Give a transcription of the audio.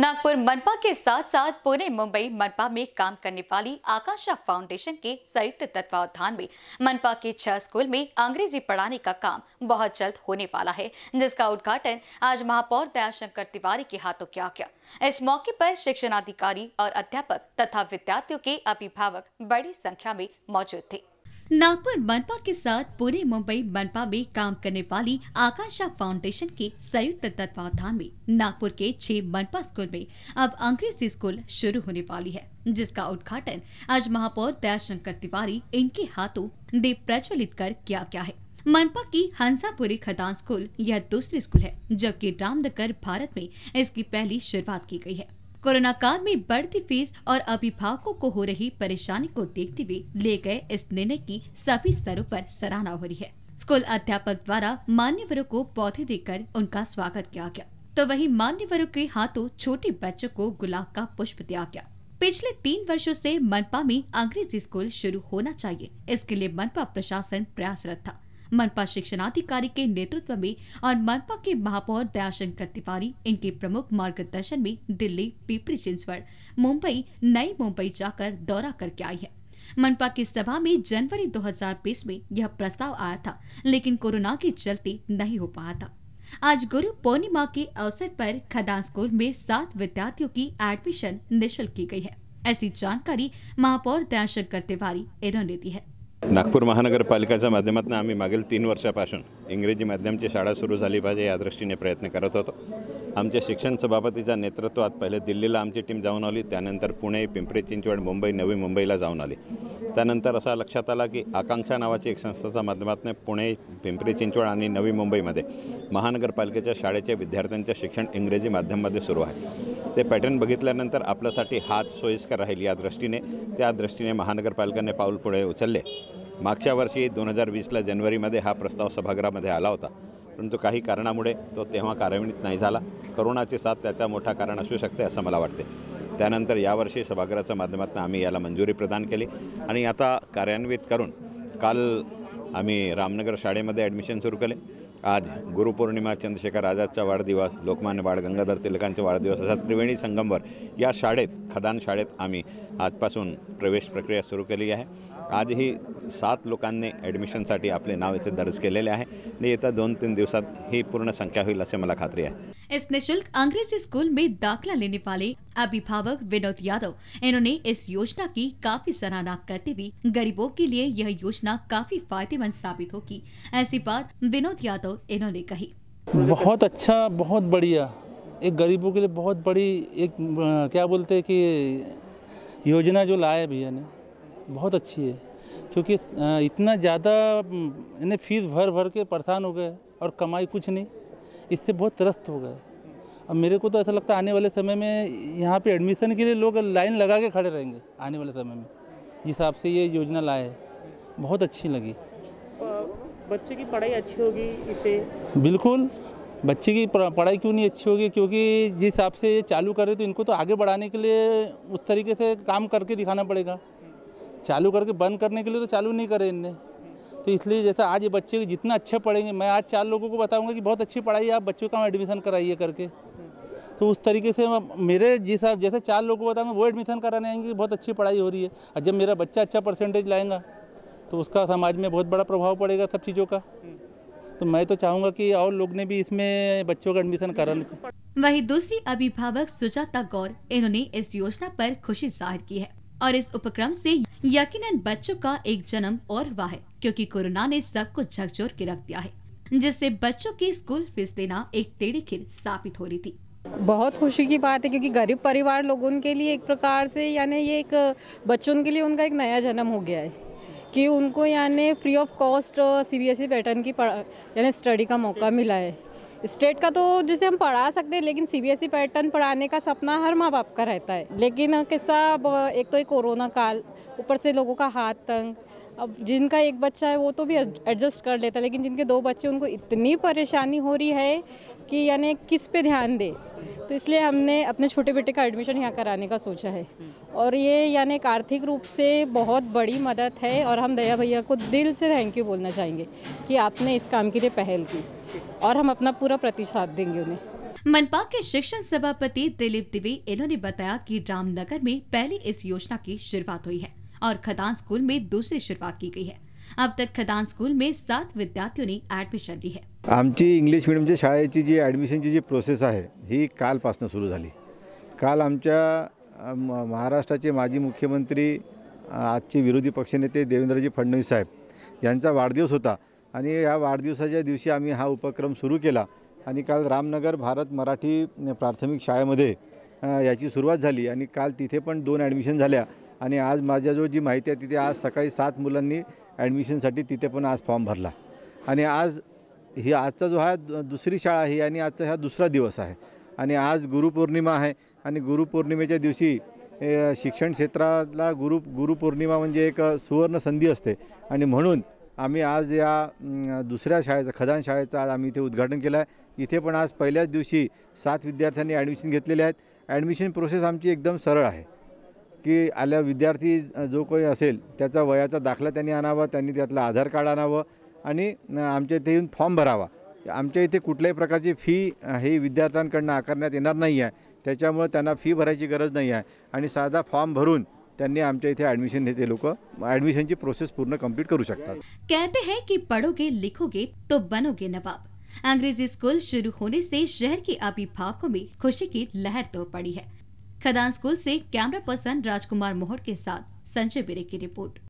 नागपुर मनपा के साथ साथ पुणे मुंबई मनपा में काम करने वाली आकाशा फाउंडेशन के संयुक्त तत्वावधान में मनपा के छह स्कूल में अंग्रेजी पढ़ाने का काम बहुत जल्द होने वाला है जिसका उद्घाटन आज महापौर दयाशंकर तिवारी के हाथों किया गया इस मौके पर शिक्षण अधिकारी और अध्यापक तथा विद्यार्थियों के अभिभावक बड़ी संख्या में मौजूद थे नागपुर मनपा के साथ पूरे मुंबई मनपा में काम करने वाली आकाशा फाउंडेशन के संयुक्त तत्वावधान में नागपुर के छह मनपा स्कूल में अब अंग्रेजी स्कूल शुरू होने वाली है जिसका उद्घाटन आज महापौर दयाशंकर तिवारी इनके हाथों दीप प्रज्वलित कर किया गया है मनपा की हंसापुरी खदान स्कूल यह दूसरी स्कूल है जबकि रामनगर भारत में इसकी पहली शुरुआत की गई है कोरोना काल में बढ़ती फीस और अभिभावकों को हो रही परेशानी को देखते हुए ले गए इस निर्णय की सभी स्तरों पर सराहना हो रही है स्कूल अध्यापक द्वारा मान्यवरों को पौधे देकर उनका स्वागत किया गया तो वही मान्यवरों के हाथों छोटे बच्चों को गुलाब का पुष्प दिया गया पिछले तीन वर्षों से मनपा में अंग्रेजी स्कूल शुरू होना चाहिए इसके लिए मनपा प्रशासन प्रयासरत था मनपा शिक्षणाधिकारी के नेतृत्व में और मनपा के महापौर दयाशंकर तिवारी इनके प्रमुख मार्गदर्शन में दिल्ली पीपरी चिंसवर मुंबई नई मुंबई जाकर दौरा करके आई है मनपा की सभा में जनवरी 2020 में यह प्रस्ताव आया था लेकिन कोरोना के चलते नहीं हो पाया था आज गुरु पूर्णिमा के अवसर पर खदान स्कूल में सात विद्यार्थियों की एडमिशन निःशुल्क की गई है ऐसी जानकारी महापौर दयाशंकर तिवारी इन्होंने दी है नागपूर महानगरपालिकेच्या माध्यमातून आम्ही मागील तीन वर्षापासून इंग्रजी माध्यमची शाळा सुरू झाली पाहिजे या दृष्टीने प्रयत्न करत होतो आमच्या शिक्षण सभापतीच्या नेतृत्वात पहिले दिल्लीला आमची टीम जाऊन आली त्यानंतर पुणे पिंपरी चिंचवड मुंबई नवी मुंबईला जाऊन आली त्यानंतर असा लक्षात आला की आकांक्षा नावाची एक संस्थेच्या माध्यमातून पुणे पिंपरी चिंचवड आणि नवी मुंबईमध्ये महानगरपालिकेच्या शाळेच्या विद्यार्थ्यांचे शिक्षण इंग्रजी माध्यमामध्ये सुरू आहे ते पॅटर्न बघितल्यानंतर आपल्यासाठी हात सोयीस्कर राहील या दृष्टीने त्या दृष्टीने महानगरपालिकेने पाऊल पुढे उचलले मागच्या वर्षी दोन हजार वीसला जानेवारीमध्ये हा प्रस्ताव सभागृहामध्ये आला होता परंतु काही कारणामुळे तो तेव्हा कार्यान्वित नाही झाला करोनाचे साथ त्याचा मोठा कारण असू शकते असं मला वाटते त्यानंतर यावर्षी सभागृहाच्या माध्यमातून आम्ही याला मंजुरी प्रदान केली आणि आता कार्यान्वित करून काल आम्ही रामनगर शाळेमध्ये ॲडमिशन सुरू केले आज गुरुपौर्णिमा चंद्रशेखर आझादचा वाढदिवस लोकमान्य बाळ गंगाधर तिलकांचा वाढदिवस असा त्रिवेणी संगमवर या शाळेत खदान शाळेत आम्ही आजपासून प्रवेश प्रक्रिया सुरू केली आहे आज ही सात लोकान ऐडमिशन आपले नाव इथे दर्ज के लिए दोन तीन दिवस ही पूर्ण संख्या हुई असे मला खात्री है इस निशुल्क अंग्रेजी स्कूल में दाखिला लेने वाले अभिभावक विनोद यादव इन्होंने इस योजना की काफी सराहना करते हुए गरीबों के लिए यह योजना काफी फायदेमंद साबित होगी ऐसी बात विनोद यादव इन्होंने कही बहुत अच्छा बहुत बढ़िया एक गरीबों के लिए बहुत बड़ी एक क्या बोलते हैं कि योजना जो लाए भैया ने बहुत अच्छी है क्योंकि इतना ज़्यादा इन्हें फीस भर भर के परेशान हो गए और कमाई कुछ नहीं इससे बहुत त्रस्त हो गए अब मेरे को तो ऐसा लगता है आने वाले समय में यहाँ पे एडमिशन के लिए लोग लाइन लगा के खड़े रहेंगे आने वाले समय में जिस हिसाब से ये योजना लाए बहुत अच्छी लगी बच्चे की पढ़ाई अच्छी होगी इसे बिल्कुल बच्चे की पढ़ाई क्यों नहीं अच्छी होगी क्योंकि जिस हिसाब से ये चालू रहे तो इनको तो आगे बढ़ाने के लिए उस तरीके से काम करके दिखाना पड़ेगा चालू करके बंद करने के लिए तो चालू नहीं करे इनने तो इसलिए जैसा आज ये बच्चे जितना अच्छे पढ़ेंगे मैं आज चार लोगों को बताऊंगा कि बहुत अच्छी पढ़ाई है आप बच्चों का एडमिशन कराइए करके तो उस तरीके से मेरे जैसा जैसे चार लोगों को बताऊंगा वो एडमिशन कराने आएंगे कि बहुत अच्छी पढ़ाई हो रही है और जब मेरा बच्चा अच्छा परसेंटेज लाएगा तो उसका समाज में बहुत बड़ा प्रभाव पड़ेगा सब चीज़ों का तो मैं तो चाहूंगा कि और लोग ने भी इसमें बच्चों का एडमिशन कराना चाहिए वही दूसरी अभिभावक सुजाता गौर इन्होंने इस योजना पर खुशी जाहिर की है और इस उपक्रम से यकीनन बच्चों का एक जन्म और हुआ है क्योंकि कोरोना ने सबको झकझोर के रख दिया है जिससे बच्चों की स्कूल फीस देना एक टेढ़ी खेल साबित हो रही थी बहुत खुशी की बात है क्योंकि गरीब परिवार लोगों के लिए एक प्रकार से यानी ये एक बच्चों के लिए उनका एक नया जन्म हो गया है कि उनको यानी free of cost C B S E pattern की यानी स्टडी का मौका मिला है स्टेट का तो जैसे हम पढ़ा सकते हैं लेकिन सीबीएसई पैटर्न e पढ़ाने का सपना हर माँ बाप का रहता है लेकिन किस्सा एक तो एक कोरोना काल ऊपर से लोगों का हाथ तंग अब जिनका एक बच्चा है वो तो भी एडजस्ट कर लेता है लेकिन जिनके दो बच्चे उनको इतनी परेशानी हो रही है कि यानी किस पे ध्यान दे तो इसलिए हमने अपने छोटे बेटे का एडमिशन यहाँ कराने का सोचा है और ये यानी एक आर्थिक रूप से बहुत बड़ी मदद है और हम दया भैया को दिल से थैंक यू बोलना चाहेंगे कि आपने इस काम के लिए पहल की और हम अपना पूरा प्रतिशत देंगे उन्हें मनपा के शिक्षण सभापति दिलीप दिवे इन्होंने बताया कि रामनगर में पहली इस योजना की शुरुआत हुई है और खदान स्कूल में दूसरी शुरुआत की गई है अब तक खदान स्कूल में सात विद्यार्थियों ने ॲडमिशन ली आहे आमची इंग्लिश मिडियमच्या शाळेची जी ॲडमिशनची जी प्रोसेस आहे ही कालपासून सुरू झाली काल आमच्या महाराष्ट्राचे माजी मुख्यमंत्री आजचे विरोधी पक्षनेते देवेंद्रजी फडणवीस साहेब यांचा वाढदिवस होता आणि या वाढदिवसाच्या दिवशी आम्ही हा उपक्रम सुरू केला आणि काल रामनगर भारत मराठी प्राथमिक शाळेमध्ये याची सुरुवात झाली आणि काल तिथे पण दोन ॲडमिशन झाल्या आणि आज माझ्या जो जी माहिती आहे तिथे आज सकाळी सात मुलांनी ॲडमिशनसाठी तिथे पण आज फॉर्म भरला आणि आज ही आजचा जो हा दुसरी शाळा ही आणि आजचा हा दुसरा दिवस आहे आणि आज गुरुपौर्णिमा आहे आणि गुरुपौर्णिमेच्या दिवशी शिक्षण क्षेत्राला गुरु गुरुपौर्णिमा म्हणजे एक सुवर्ण संधी असते आणि म्हणून आम्ही आज या दुसऱ्या शाळेचं खदान शाळेचं आज आम्ही इथे उद्घाटन केलं आहे इथे पण आज पहिल्याच दिवशी सात विद्यार्थ्यांनी ॲडमिशन घेतलेले आहेत ॲडमिशन प्रोसेस आमची एकदम सरळ आहे की आल्या विद्यार्थी जो काही असेल त्याचा वयाचा दाखला त्यांनी आणावा त्यांनी त्यातलं आधार कार्ड आणावं आणि आमच्या इथे येऊन फॉर्म भरावा आमच्या इथे कुठल्याही प्रकारची फी हे विद्यार्थ्यांकडनं आकारण्यात येणार नाही आहे त्याच्यामुळे त्यांना फी भरायची गरज नाही आहे आणि साधा फॉर्म भरून त्यांनी आमच्या इथे ऍडमिशन घेते लोक ऍडमिशनची प्रोसेस पूर्ण कम्प्लीट करू शकतात कहते हैं कि पढ़ोगे लिखोगे तो बनोगे नवाब अंग्रेजी स्कूल शुरू होणे से शहर के अभिभावकों में खुशी की लहर तो पड़ी है खदान स्कूल से कैमरा पर्सन राजकुमार मोहर के साथ संजय बिरे की रिपोर्ट